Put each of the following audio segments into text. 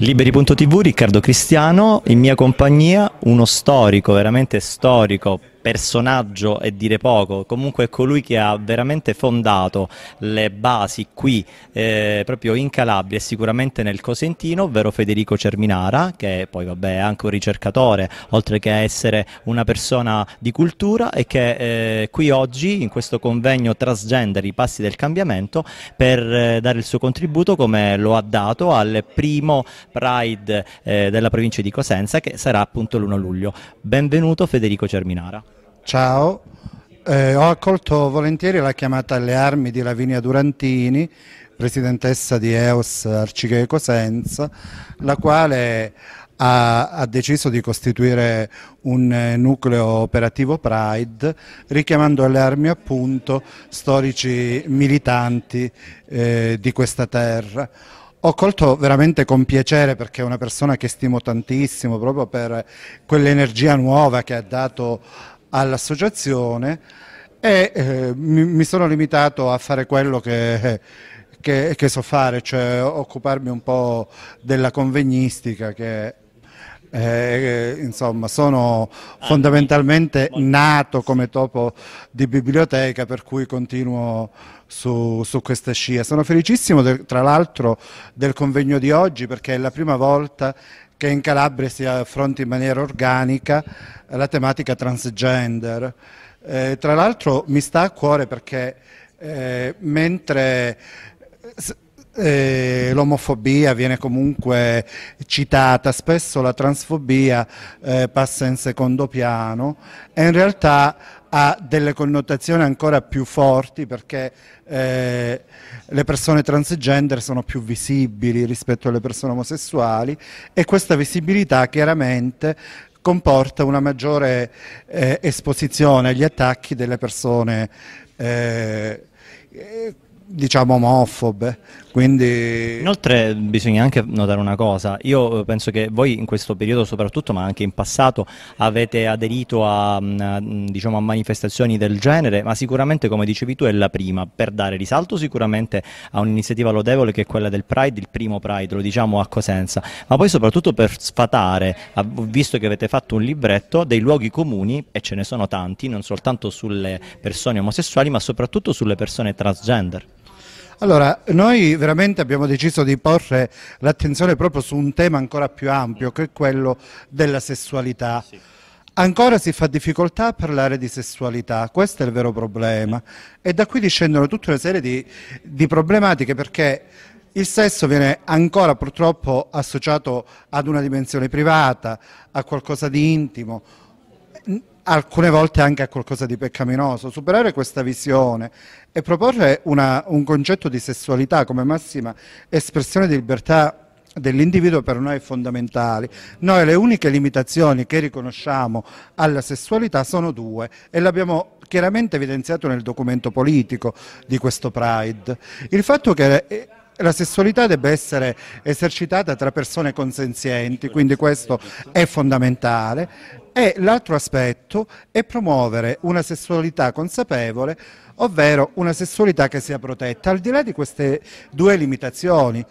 Liberi.tv, Riccardo Cristiano, in mia compagnia uno storico, veramente storico, personaggio e dire poco, comunque è colui che ha veramente fondato le basi qui eh, proprio in Calabria e sicuramente nel Cosentino, ovvero Federico Cerminara, che poi vabbè è anche un ricercatore, oltre che essere una persona di cultura e che eh, qui oggi in questo convegno Transgender, i passi del cambiamento, per eh, dare il suo contributo come lo ha dato al primo Pride eh, della provincia di Cosenza che sarà appunto l'1 luglio. Benvenuto Federico Cerminara. Ciao, eh, ho accolto volentieri la chiamata alle armi di Lavinia Durantini, presidentessa di EOS Arcigreco Cosenza, la quale ha, ha, deciso di costituire un eh, nucleo operativo Pride, richiamando alle armi appunto storici militanti eh, di questa terra. Ho colto veramente con piacere perché è una persona che stimo tantissimo proprio per quell'energia nuova che ha dato all'associazione e eh, mi, mi, sono limitato a fare quello che, che, che, so fare, cioè occuparmi un po' della convegnistica che eh, insomma sono ah, fondamentalmente nato come topo di biblioteca per cui continuo su, su questa scia. Sono felicissimo del, tra l'altro del convegno di oggi perché è la prima volta che in Calabria si affronti in maniera organica la tematica transgender. Eh, tra l'altro mi sta a cuore perché eh, mentre eh, l'omofobia viene comunque citata, spesso la transfobia eh, passa in secondo piano e in realtà ha delle connotazioni ancora più forti perché eh, le persone transgender sono più visibili rispetto alle persone omosessuali e questa visibilità chiaramente comporta una maggiore eh, esposizione agli attacchi delle persone eh, diciamo omofobe. Quindi... Inoltre bisogna anche notare una cosa, io eh, penso che voi in questo periodo soprattutto, ma anche in passato, avete aderito a, mm, mm, diciamo, a manifestazioni del genere, ma sicuramente come dicevi tu è la prima, per dare risalto sicuramente a un'iniziativa lodevole che è quella del Pride, il primo Pride, lo diciamo a Cosenza, ma poi soprattutto per sfatare, visto che avete fatto un libretto, dei luoghi comuni, e ce ne sono tanti, non soltanto sulle persone omosessuali, ma soprattutto sulle persone transgender. Allora, noi veramente abbiamo deciso di porre l'attenzione proprio su un tema ancora più ampio, che è quello della sessualità. Sì. Ancora si fa difficoltà a parlare di sessualità, questo è il vero problema. E da qui discendono tutta una serie di, di problematiche perché il sesso viene ancora purtroppo associato ad una dimensione privata, a qualcosa di intimo, alcune volte anche a qualcosa di peccaminoso. Superare questa visione e proporre una, un concetto di sessualità come massima espressione di libertà dell'individuo per noi è fondamentale. Noi le uniche limitazioni che riconosciamo alla sessualità sono due e l'abbiamo chiaramente evidenziato nel documento politico di questo Pride. Il fatto che eh, la sessualità debba essere esercitata tra persone consenzienti, quindi questo è fondamentale, e l'altro aspetto è promuovere una sessualità consapevole, ovvero una sessualità che sia protetta. Al di là di queste due limitazioni,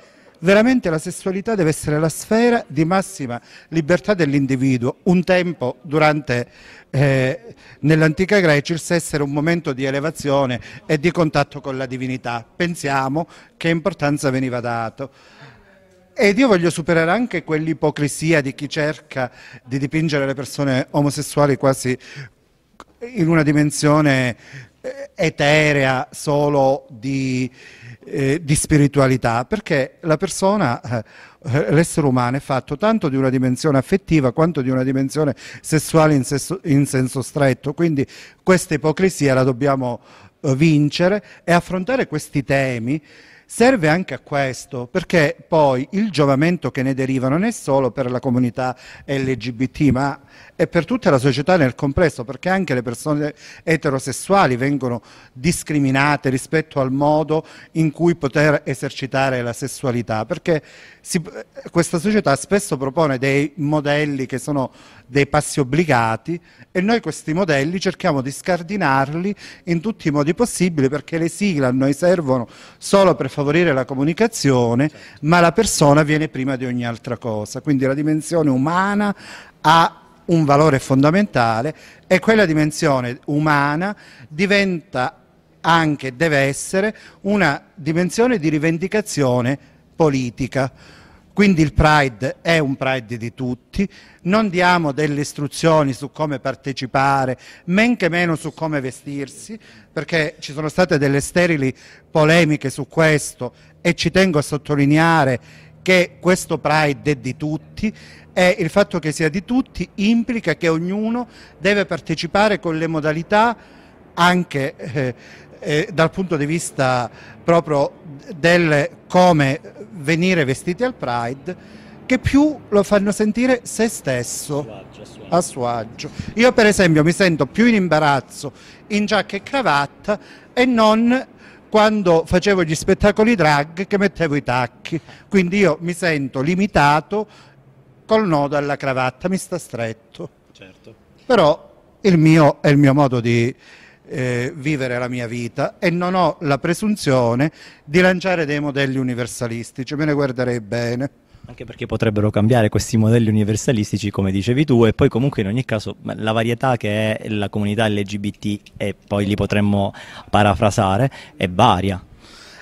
veramente la sessualità deve essere la sfera di massima libertà dell'individuo. Un tempo durante eh, nell'antica Grecia il sesso era un momento di elevazione e di contatto con la divinità. Pensiamo che importanza veniva dato. Ed io voglio superare anche quell'ipocrisia di chi cerca di dipingere le persone omosessuali quasi in una dimensione eh, eterea solo di, eh, di spiritualità, perché la persona, eh, eh, l'essere umano è fatto tanto di una dimensione affettiva quanto di una dimensione sessuale in, sesso, in senso stretto, quindi questa ipocrisia la dobbiamo eh, vincere e affrontare questi temi serve anche a questo, perché poi il giovamento che ne deriva non è solo per la comunità LGBT, ma è per tutta la società nel complesso, perché anche le persone eterosessuali vengono discriminate rispetto al modo in cui poter esercitare la sessualità, perché si, eh, questa società spesso propone dei modelli che sono dei passi obbligati e noi questi modelli cerchiamo di scardinarli in tutti i modi possibili perché le sigle a noi servono solo per favorire la comunicazione, certo. ma la persona viene prima di ogni altra cosa. Quindi la dimensione umana ha un valore fondamentale e quella dimensione umana diventa anche, deve essere, una dimensione di rivendicazione politica. Quindi il Pride è un Pride di tutti, non diamo delle istruzioni su come partecipare, men che meno su come vestirsi, perché ci sono state delle sterili polemiche su questo e ci tengo a sottolineare che questo Pride è di tutti e il fatto che sia di tutti implica che ognuno deve partecipare con le modalità anche eh, eh, dal punto di vista proprio del come venire vestiti al Pride che più lo fanno sentire se stesso a suo agio. Io per esempio mi sento più in imbarazzo in giacca e cravatta e non quando facevo gli spettacoli drag che mettevo i tacchi, quindi io mi sento limitato col nodo alla cravatta, mi sta stretto. Certo. Però il mio è il mio modo di, eh, vivere la mia vita e non ho la presunzione di lanciare dei modelli universalistici, me ne guarderei bene. Anche perché potrebbero cambiare questi modelli universalistici, come dicevi tu, e poi comunque in ogni caso la varietà che è la comunità LGBT, e poi li potremmo parafrasare, è varia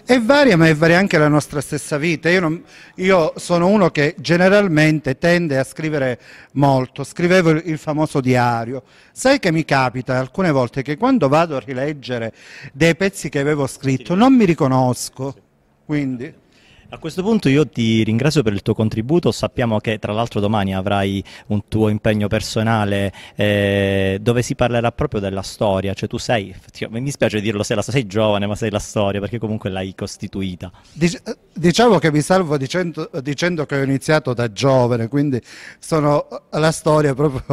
è varia, ma è varia anche la nostra stessa vita. Io, non, io, sono uno che generalmente tende a scrivere molto, scrivevo il, il famoso diario. Sai che mi capita alcune volte che quando vado a rileggere dei pezzi che avevo scritto non mi riconosco, quindi... A questo punto io ti ringrazio per il tuo contributo, sappiamo che tra l'altro domani avrai un tuo impegno personale eh, dove si parlerà proprio della storia, cioè tu sei, mi spiace dirlo, sei, la, sei giovane ma sei la storia perché comunque l'hai costituita. Eh, diciamo che mi salvo dicendo, dicendo che ho iniziato da giovane, quindi sono la storia proprio...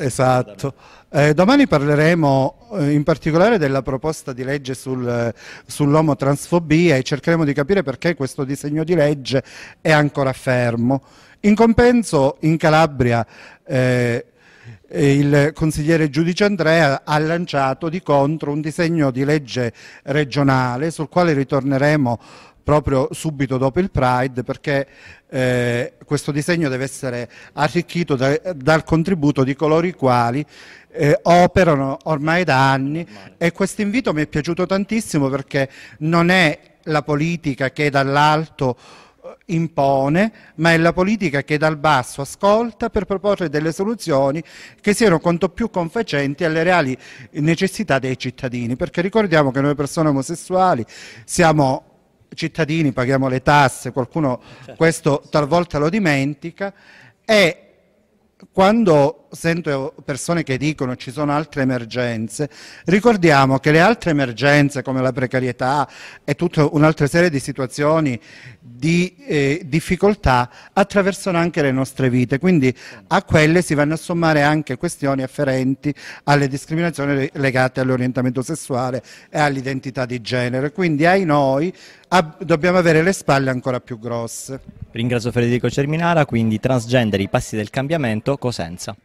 Esatto. Eh, domani parleremo eh, in particolare della proposta di legge sul, eh, sull'omotransfobia e cercheremo di capire perché questo disegno di legge è ancora fermo. In compenso, in Calabria eh, il consigliere giudice Andrea ha lanciato di contro un disegno di legge regionale sul quale ritorneremo proprio subito dopo il Pride perché eh, questo disegno deve essere arricchito da, dal contributo di coloro i quali eh, operano ormai da anni e questo invito mi è piaciuto tantissimo perché non è la politica che dall'alto impone, ma è la politica che dal basso ascolta per proporre delle soluzioni che siano quanto più confacenti alle reali necessità dei cittadini, perché ricordiamo che noi persone omosessuali siamo cittadini, paghiamo le tasse, qualcuno certo. questo talvolta lo dimentica e quando sento persone che dicono ci sono altre emergenze, ricordiamo che le altre emergenze come la precarietà e tutta un'altra serie di situazioni di eh, difficoltà attraversano anche le nostre vite, quindi a quelle si vanno a sommare anche questioni afferenti alle discriminazioni legate all'orientamento sessuale e all'identità di genere, quindi ai noi dobbiamo avere le spalle ancora più grosse. Ringrazio Federico Cerminara, quindi Transgender, i passi del cambiamento, Cosenza.